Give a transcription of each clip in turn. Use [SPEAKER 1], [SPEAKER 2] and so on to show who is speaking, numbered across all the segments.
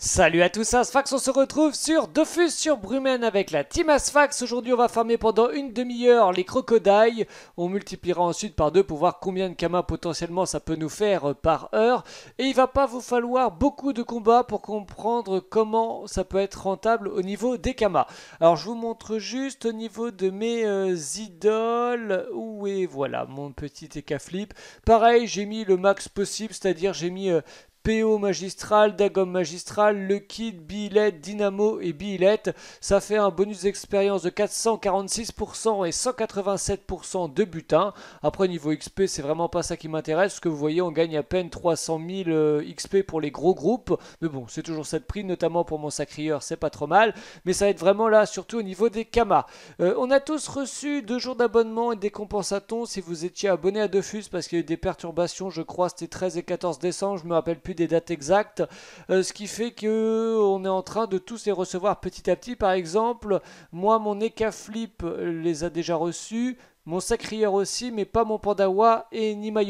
[SPEAKER 1] Salut à tous, Asfax, on se retrouve sur Dofus sur Brumen avec la team Asfax. Aujourd'hui, on va farmer pendant une demi-heure les crocodiles. On multipliera ensuite par deux pour voir combien de kamas potentiellement ça peut nous faire euh, par heure. Et il va pas vous falloir beaucoup de combats pour comprendre comment ça peut être rentable au niveau des kamas. Alors, je vous montre juste au niveau de mes euh, idoles. Où voilà, mon petit Ekaflip. Pareil, j'ai mis le max possible, c'est-à-dire j'ai mis euh, B.O. magistral, Dagom magistral, le Kid, Billet, Dynamo et Billette. Ça fait un bonus d'expérience de 446% et 187% de butin. Après, niveau XP, c'est vraiment pas ça qui m'intéresse. Ce que vous voyez, on gagne à peine 300 000 XP pour les gros groupes. Mais bon, c'est toujours cette prix, notamment pour mon sacrieur, c'est pas trop mal. Mais ça va être vraiment là, surtout au niveau des kamas. Euh, on a tous reçu deux jours d'abonnement et des compensatons si vous étiez abonné à defus parce qu'il y a eu des perturbations, je crois, c'était 13 et 14 décembre, je me rappelle plus des dates exactes, euh, ce qui fait que on est en train de tous les recevoir petit à petit. Par exemple, moi, mon Ekaflip les a déjà reçus mon sacrière aussi, mais pas mon pandawa et ni ma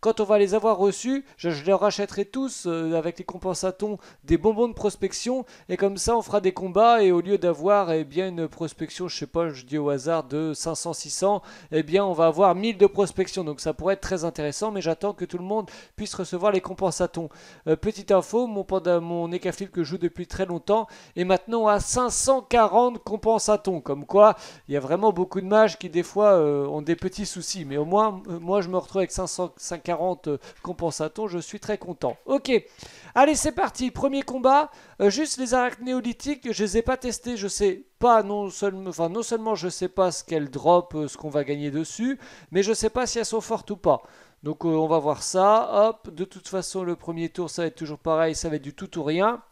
[SPEAKER 1] Quand on va les avoir reçus, je, les rachèterai tous euh, avec les compensatons des bonbons de prospection et comme ça on fera des combats et au lieu d'avoir eh bien une prospection, je sais pas, je dis au hasard de 500-600, eh bien on va avoir 1000 de prospection. Donc ça pourrait être très intéressant, mais j'attends que tout le monde puisse recevoir les compensatons. Euh, petite info, mon panda, mon que je joue depuis très longtemps est maintenant à 540 compensatons. Comme quoi, il y a vraiment beaucoup de mages qui des fois euh, ont des petits soucis, mais au moins, euh, moi, je me retrouve avec 540 euh, compensatons, je suis très content. Ok, allez, c'est parti, premier combat, juste les arcs néolithiques, je les ai pas testés, je sais pas non seulement, enfin non seulement je sais pas ce qu'elles drop, ce qu'on va gagner dessus, mais je sais pas si elles sont fortes ou pas. Donc on va voir ça. Hop, de toute façon le premier tour ça va être toujours pareil, ça va être du tout ou rien.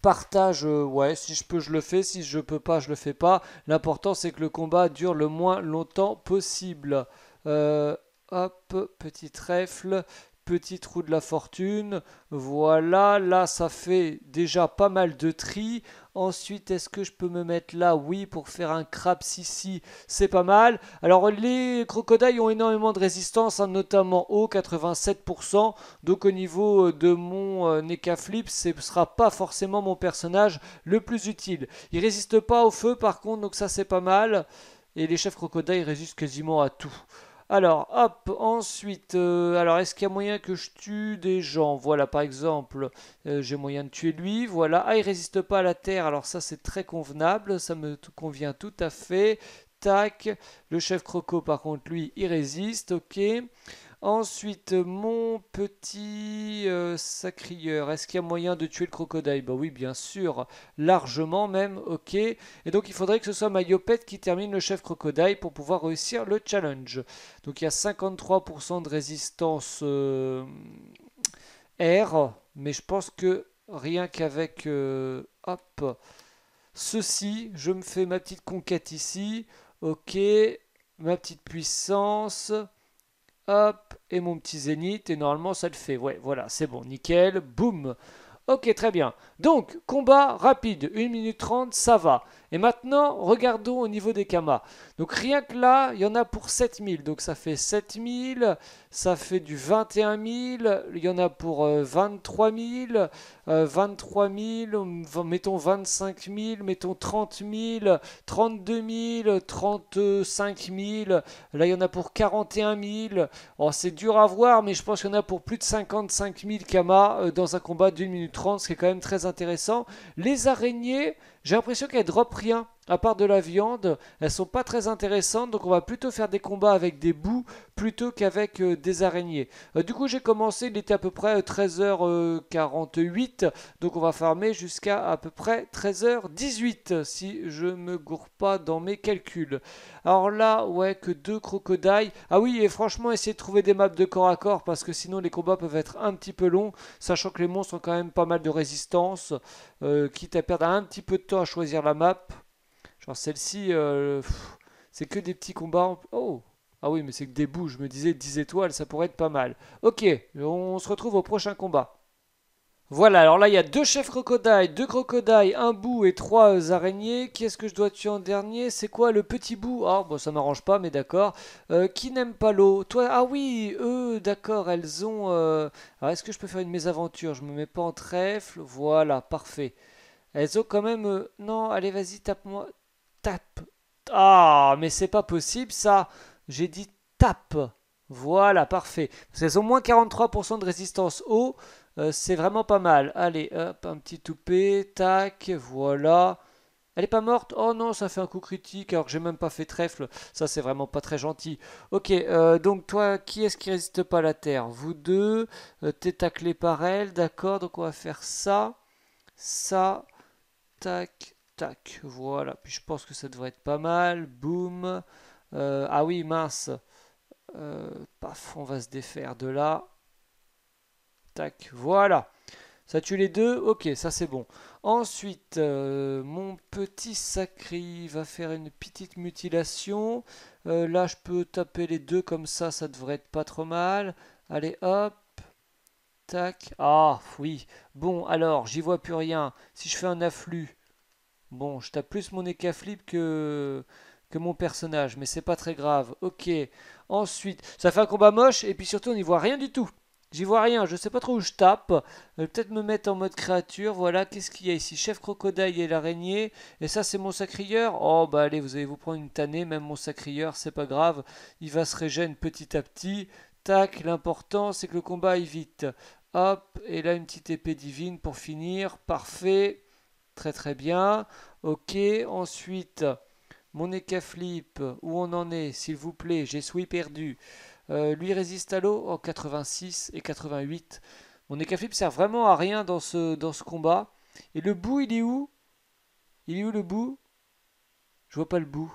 [SPEAKER 1] Partage, euh, ouais, si je peux, je le fais. Si je peux pas, je le fais pas. L'important, c'est que le combat dure le moins longtemps possible. Euh, hop, petit trèfle, petit trou de la fortune. Voilà, là, ça fait déjà pas mal de tri. Ensuite, est-ce que je peux me mettre là Oui, pour faire un crabe si c'est pas mal. Alors, les crocodiles ont énormément de résistance, hein, notamment au 87%. Donc, au niveau euh, de mon euh, Neka Flip ce sera pas forcément mon personnage le plus utile. Il résiste pas au feu par contre, donc ça c'est pas mal. Et les chefs crocodiles résistent quasiment à tout. Alors, hop, ensuite, euh, alors est-ce qu'il y a moyen que je tue des gens Voilà, par exemple, euh, j'ai moyen de tuer lui, voilà. Ah, il résiste pas à la terre, alors ça c'est très convenable, ça me convient tout à fait. Tac, le chef croco par contre, lui, il résiste, ok. Ensuite, mon petit sacrilleur. sacrieur, est-ce qu'il y a moyen de tuer le crocodile Bah oui, bien sûr, largement même, ok. Et donc il faudrait que ce soit yopette qui termine le chef crocodile pour pouvoir réussir le challenge. Donc il y a 53% de résistance euh, R, mais je pense que rien qu'avec... Euh, hop Ceci, je me fais ma petite conquête ici, ok, ma petite puissance hop, et mon petit zénith, et normalement ça le fait. Ouais, voilà, c'est bon, nickel, boum. Ok, très bien. Donc, combat rapide, 1 minute 30, ça va. Et maintenant, regardons au niveau des kamas. Donc rien que là, il y en a pour 7000. Donc ça fait 7000, ça fait du 21 il y en a pour 23000. Euh, 23000. Euh, mettons 25000. mettons 30 000, 32 000, 35 000. Là, il y en a pour 41000. 000. c'est dur à voir, mais je pense qu'il y en a pour plus de 55 000 kamas euh, dans un combat d'une minute trente. ce qui est quand même très intéressant. Les araignées, j'ai l'impression qu'elle drop rien à part de la viande, elles sont pas très intéressantes, donc on va plutôt faire des combats avec des bouts plutôt qu'avec euh, des araignées. Euh, du coup, j'ai commencé, il était à peu près 13h48, euh, donc on va farmer jusqu'à à peu près 13h18, si je me gourre pas dans mes calculs. Alors là, ouais, que deux crocodiles. Ah oui, et franchement, essayez de trouver des maps de corps à corps, parce que sinon les combats peuvent être un petit peu longs, sachant que les monstres ont quand même pas mal de résistance, quitte à perdre un petit peu de temps à choisir la map. Genre celle-ci, euh, c'est que des petits combats. Oh Ah oui, mais c'est que des bouts. Je me disais 10 étoiles, ça pourrait être pas mal. Ok, on se retrouve au prochain combat. Voilà, alors là, il y a deux chefs crocodiles, deux crocodiles, un bout et trois euh, araignées. quest ce que je dois tuer en dernier C'est quoi le petit bout Ah, bon, ça m'arrange pas, mais d'accord. Euh, qui n'aime pas l'eau Toi, ah oui, eux, d'accord, elles ont... Alors, est-ce que je peux faire une mésaventure Je me mets pas en trèfle. Voilà, parfait. Elles ont quand même... Non, allez, vas-y, tape-moi tap, Ah, mais c'est pas possible ça. J'ai dit tap, Voilà, parfait. C'est au moins 43% de résistance eau. Euh, c'est vraiment pas mal. Allez, hop, un petit toupé. Tac, voilà. Elle est pas morte Oh non, ça fait un coup critique alors que j'ai même pas fait trèfle. Ça, c'est vraiment pas très gentil. Ok, euh, donc toi, qui est-ce qui résiste pas à la terre Vous deux, euh, t'es taclé par elle, d'accord, donc on va faire ça, ça, tac, Tac, voilà. Puis je pense que ça devrait être pas mal. Boum. Euh, ah oui, mince. Euh, paf, on va se défaire de là. Tac, voilà. Ça tue les deux Ok, ça c'est bon. Ensuite, euh, mon petit sacri va faire une petite mutilation. là, je peux taper les deux comme ça, ça devrait être pas trop mal. Allez, hop. Tac. Ah, oui. Bon, alors, j'y vois plus rien. Si je fais un afflux, Bon, je tape plus mon éca que, que mon personnage, mais c'est pas très grave. Ok, ensuite, ça fait un combat moche, et puis surtout, on n'y voit rien du tout. J'y vois rien, je sais pas trop où je tape. Je euh, peut-être me mettre en mode créature. Voilà, qu'est-ce qu'il y a ici Chef crocodile et l'araignée. Et ça, c'est mon sacrieur. Oh, bah allez, vous allez vous prendre une tannée. Même mon sacrieur c'est pas grave. Il va se régénérer petit à petit. Tac, l'important, c'est que le combat aille vite. Hop, et là, une petite épée divine pour finir. Parfait. Très très bien. Ok, ensuite, mon flip, où on en est, s'il vous plaît, j'ai sweep perdu. Euh, lui résiste à l'eau en 86 et 88. Mon flip sert vraiment à rien dans ce, dans ce combat. Et le bout, il est où Il est où le bout Je vois pas le bout.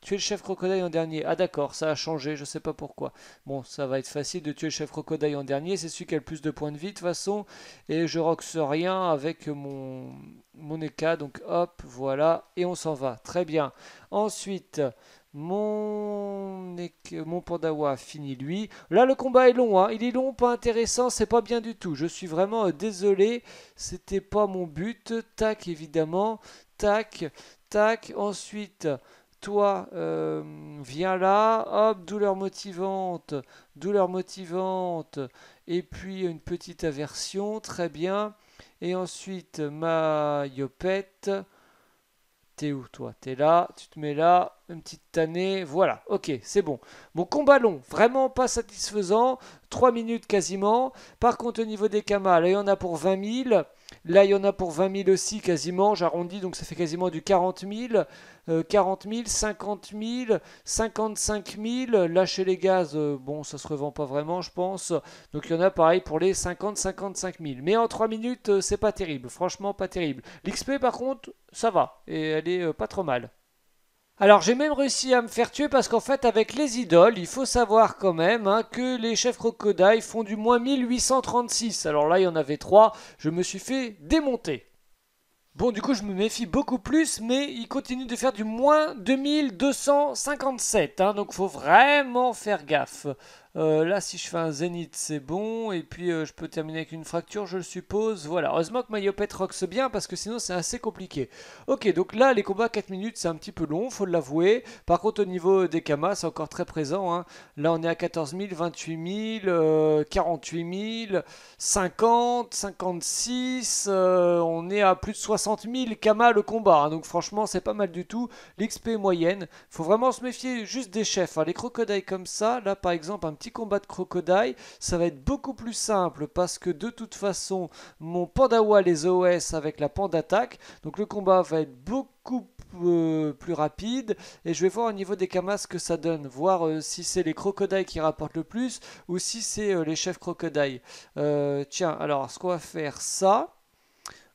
[SPEAKER 1] Tuer le chef crocodile en dernier. Ah d'accord, ça a changé, je sais pas pourquoi. Bon, ça va être facile de tuer le chef crocodile en dernier, c'est celui qui a le plus de points de vie de toute façon. Et je roxe rien avec mon, mon donc hop, voilà, et on s'en va. Très bien. Ensuite, mon, mon Pandawa fini, lui. Là, le combat est long. Hein. Il est long, pas intéressant. C'est pas bien du tout. Je suis vraiment euh, désolé. C'était pas mon but. Tac, évidemment. Tac, tac. Ensuite, toi, euh, viens là, hop, douleur motivante, douleur motivante, et puis une petite aversion, très bien. Et ensuite, ma yopette, t'es où toi T'es là, tu te mets là, une petite tannée, voilà, ok, c'est bon. Bon, combat long, vraiment pas satisfaisant, 3 minutes quasiment. Par contre, au niveau des camas, là, il y en a pour 20 000. Là, il y en a pour 20 000 aussi, quasiment. J'arrondis, donc ça fait quasiment du 40 000. 40 000, 50 000, 55 000. Là, chez les gaz, euh, bon, ça se revend pas vraiment, je pense. Donc, il y en a pareil pour les 50, 55 000. Mais en 3 minutes, euh, c'est pas terrible. Franchement, pas terrible. L'XP, par contre, ça va. Et elle est euh, pas trop mal. Alors j'ai même réussi à me faire tuer parce qu'en fait avec les idoles, il faut savoir quand même hein, que les chefs crocodiles font du moins 1836. Alors là il y en avait 3, je me suis fait démonter. Bon, du coup, je me méfie beaucoup plus, mais ils continuent de faire du moins 2257. Hein, donc, faut vraiment faire gaffe. Euh, là, si je fais un zénith, c'est bon. Et puis, euh, je peux terminer avec une fracture, je le suppose. Voilà. Heureusement que Mayopet roxe bien parce que sinon, c'est assez compliqué. Ok, donc là, les combats 4 minutes, c'est un petit peu long, faut l'avouer. Par contre, au niveau des Kamas, c'est encore très présent. Hein. Là, on est à 14 000, 28 000, 48 000, 50, 56. on est à plus de 60 000 Kamas le combat. Hein. Donc, franchement, c'est pas mal du tout. L'XP moyenne. Faut vraiment se méfier juste des chefs. Hein. Les crocodiles comme ça, là, par exemple, un petit combat de crocodile. Ça va être beaucoup plus simple parce que de toute façon, mon Pandawa les OS avec la Panda d'attaque, Donc le combat va être beaucoup euh, plus rapide et je vais voir au niveau des kamas ce que ça donne, voir euh, si c'est les crocodiles qui rapportent le plus ou si c'est euh, les chefs crocodiles. tiens, alors ce qu'on va faire ça.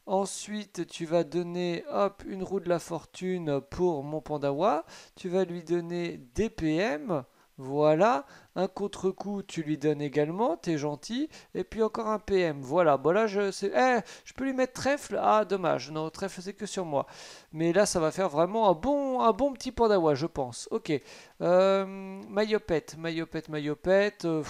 [SPEAKER 1] Ensuite, tu vas donner hop, une roue de la fortune pour mon pandawa. Tu vas lui donner des PM. Voilà, un contre-coup, tu lui donnes également, t'es gentil, et puis encore un PM. Voilà, bon là, je, eh, je peux lui mettre trèfle Ah, dommage, non, trèfle, c'est que sur moi. Mais là, ça va faire vraiment un bon, un bon petit pandawa, je pense. Ok, euh, maillopette, maillopette, euh,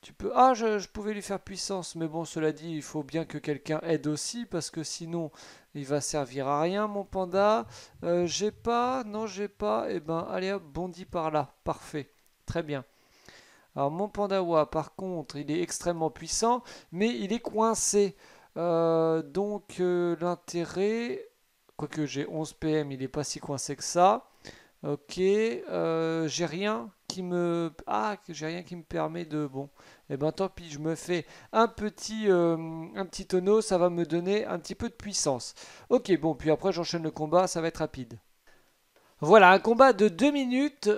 [SPEAKER 1] tu peux... Ah, je, pouvais lui faire puissance, mais bon, cela dit, il faut bien que quelqu'un aide aussi, parce que sinon, il va servir à rien, mon panda. Euh, j'ai pas, non, j'ai pas, et eh ben, allez, bondi par là, parfait. Très bien. Alors mon Pandawa, par contre, il est extrêmement puissant, mais il est coincé. Euh, donc euh, l'intérêt, quoique j'ai 11 PM, il n'est pas si coincé que ça. Ok, euh, j'ai rien qui me... Ah, j'ai rien qui me permet de... Bon, et eh ben tant pis, je me fais un petit, un petit tonneau, ça va me donner un petit peu de puissance. Ok, bon, puis après j'enchaîne le combat, ça va être rapide. Voilà, un combat de 2 minutes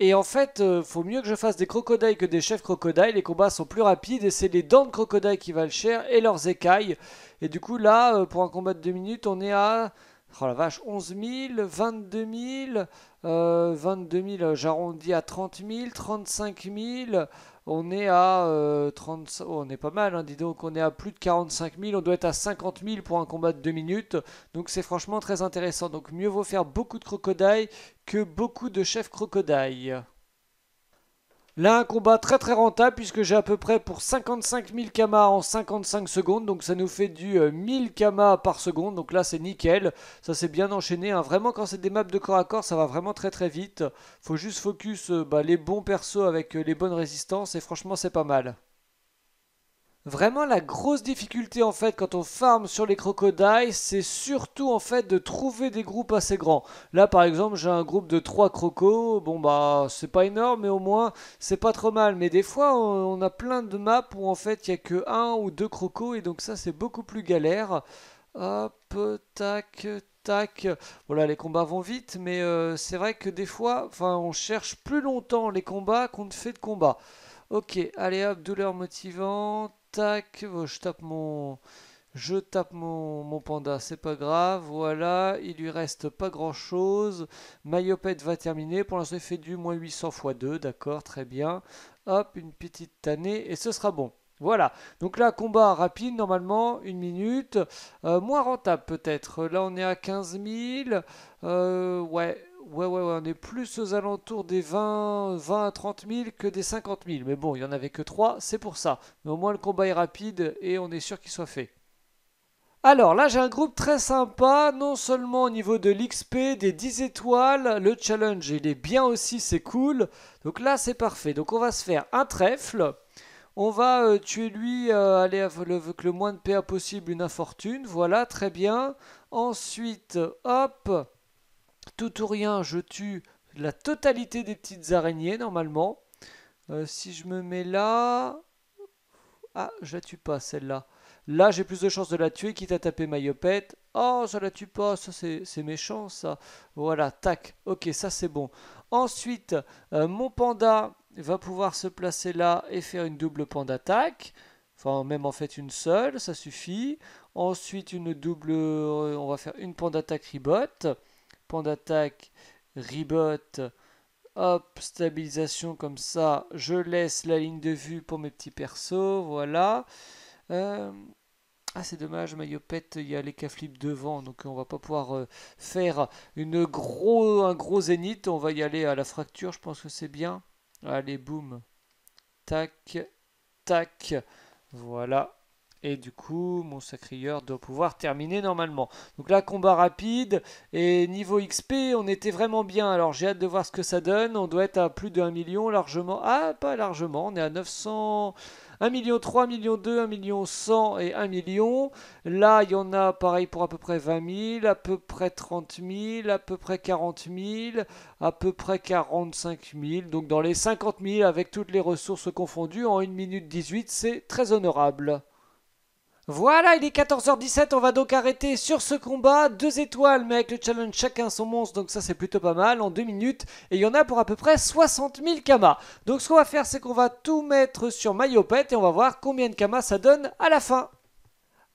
[SPEAKER 1] et en fait, il euh, faut mieux que je fasse des crocodiles que des chefs crocodiles. Les combats sont plus rapides et c'est les dents de crocodile qui valent cher et leurs écailles. Et du coup, là, euh, pour un combat de 2 minutes, on est à. Oh la vache, 11 000, 22 000, 22 000, j'arrondis à 30 000, 35 000. On est à 30, euh, on est pas mal, hein, dis donc, on est à plus de 45 000, on doit être à 50 000 pour un combat de 2 minutes. Donc c'est franchement très intéressant. Donc mieux vaut faire beaucoup de crocodiles beaucoup de chefs crocodiles. Là, un combat très très rentable puisque j'ai à peu près pour 55 000 kamas en 55 secondes. Donc ça nous fait du 1000 euh, kamas par seconde. Donc là, c'est nickel. Ça s'est bien enchaîné. Hein. Vraiment, quand c'est des maps de corps à corps, ça va vraiment très très vite. Faut juste focus euh, bah, les bons persos avec euh, les bonnes résistances. Et franchement, c'est pas mal. Vraiment, la grosse difficulté en fait quand on farme sur les crocodiles, c'est surtout en fait de trouver des groupes assez grands. Là par exemple, j'ai un groupe de 3 crocos, bon bah c'est pas énorme, mais au moins c'est pas trop mal. Mais des fois, on a plein de maps où en fait il y a que un ou deux crocos, et donc ça c'est beaucoup plus galère. Hop, tac, tac. Voilà, les combats vont vite, mais euh, c'est vrai que des fois, on cherche plus longtemps les combats qu'on ne fait de combats. Ok, allez hop, douleur motivante. Tac, oh, je tape mon... Je tape mon, panda, c'est pas grave. Voilà, il lui reste pas grand chose. Mayopette va terminer. Pour l'instant, il fait du moins 800 x 2. D'accord, très bien. Hop, une petite tannée et ce sera bon. Voilà, donc là, combat rapide, normalement, une minute. Euh, moins rentable peut-être. Là, on est à 15 000. Euh, ouais, ouais, ouais, ouais, on est plus aux alentours des 20, à 30 000 que des 50 000. Mais bon, il n'y en avait que 3, c'est pour ça. Mais au moins, le combat est rapide et on est sûr qu'il soit fait. Alors là, j'ai un groupe très sympa, non seulement au niveau de l'XP, des 10 étoiles, le challenge il est bien aussi, c'est cool. Donc là, c'est parfait. Donc on va se faire un trèfle. On va euh, tuer lui, euh, aller avec le moins de PA possible, une infortune. Voilà, très bien. Ensuite, hop, tout ou rien, je tue la totalité des petites araignées normalement. Euh, si je me mets là... Ah, je la tue pas celle-là. Là, j'ai plus de chances de la tuer, quitte à taper ma yopette. Oh, ça la tue pas, ça c'est méchant ça. Voilà, tac, ok, ça c'est bon. Ensuite, euh, mon panda va pouvoir se placer là et faire une double panda d'attaque. Enfin, même en fait une seule, ça suffit. Ensuite, une double... Euh, on va faire une panda attaque ribote d'attaque, Ribot. Hop, stabilisation comme ça. Je laisse la ligne de vue pour mes petits persos. Voilà. Euh, ah, c'est dommage, yopette, il y a les cas devant, donc on va pas pouvoir euh, faire une un gros zénith. On va y aller à la fracture, je pense que c'est bien. Allez, boum. Tac, tac. Voilà. Et du coup, mon sacrilleur doit pouvoir terminer normalement. Donc là, combat rapide. Et niveau XP, on était vraiment bien. Alors j'ai hâte de voir ce que ça donne. On doit être à plus de 1 million largement. Ah, pas largement. On est à 900... 1 million 3, 1 million 2, 1 million 100 et 1 million. Là, il y en a pareil pour à peu près 20 000, à peu près 30 000, à peu près 40 000, à peu près 45 000. Donc dans les 50 000 avec toutes les ressources confondues en 1 minute 18, c'est très honorable. Voilà, il est 14h17, on va donc arrêter sur ce combat. Deux étoiles, mais avec le challenge chacun son monstre, donc ça c'est plutôt pas mal, en deux minutes. Et il y en a pour à peu près 60 000 kamas. Donc ce qu'on va faire, c'est qu'on va tout mettre sur Mayopet et on va voir combien de kamas ça donne à la fin.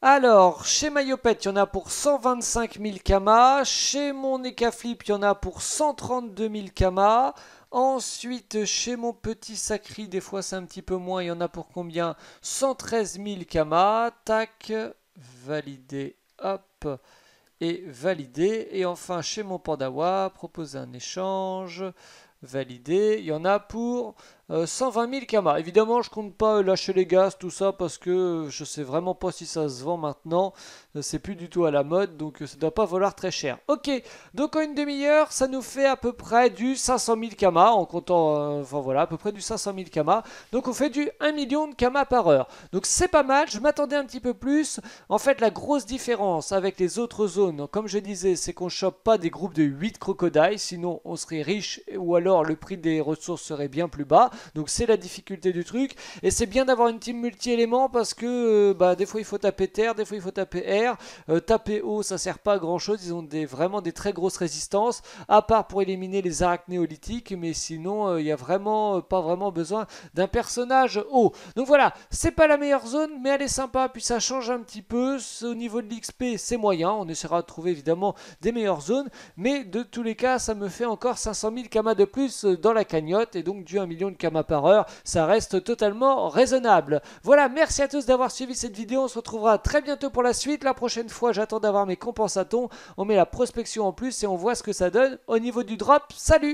[SPEAKER 1] Alors, chez Mayopet, il y en a pour 125 000 kamas. Chez mon Ekaflip, il y en a pour 132 000 kamas. Ensuite, chez mon petit Sacri, des fois c'est un petit peu moins. Il y en a pour combien 113 000 Kama. Tac, validé. Hop et validé. Et enfin, chez mon Pandawa, proposer un échange, Validé. Il y en a pour 120 000 kamas, Évidemment, je compte pas euh, lâcher les gaz, tout ça, parce que euh, je sais vraiment pas si ça se vend maintenant. Euh, c'est plus du tout à la mode, donc ça doit pas valoir très cher. Ok, donc en une demi-heure, ça nous fait à peu près du 500 000 kamas, en comptant, enfin voilà, à peu près du 500 000 kamas, Donc on fait du 1 million de kamas par heure. Donc c'est pas mal, je m'attendais un petit peu plus. En fait, la grosse différence avec les autres zones, comme je disais, c'est qu'on chope pas des groupes de 8 crocodiles, sinon on serait riche, ou alors le prix des ressources serait bien plus bas. Donc c'est la difficulté du truc. Et c'est bien d'avoir une team multi-éléments parce que euh, bah, des fois il faut taper terre, des fois il faut taper air. Euh, taper haut ça sert pas à grand chose. Ils ont des, vraiment des très grosses résistances, à part pour éliminer les néolithiques. Mais sinon, euh, il n'y a vraiment pas vraiment besoin d'un personnage haut Donc voilà, c'est pas la meilleure zone, mais elle est sympa. Puis ça change un petit peu. Au niveau de l'XP, c'est moyen. On essaiera de trouver évidemment des meilleures zones. Mais de tous les cas, ça me fait encore 500 000 kamas de plus dans la cagnotte et donc du 1 million de ma par heure, ça reste totalement raisonnable. Voilà, merci à tous d'avoir suivi cette vidéo, on se retrouvera très bientôt pour la suite. La prochaine fois, j'attends d'avoir mes compensatons, on met la prospection en plus et on voit ce que ça donne au niveau du drop. Salut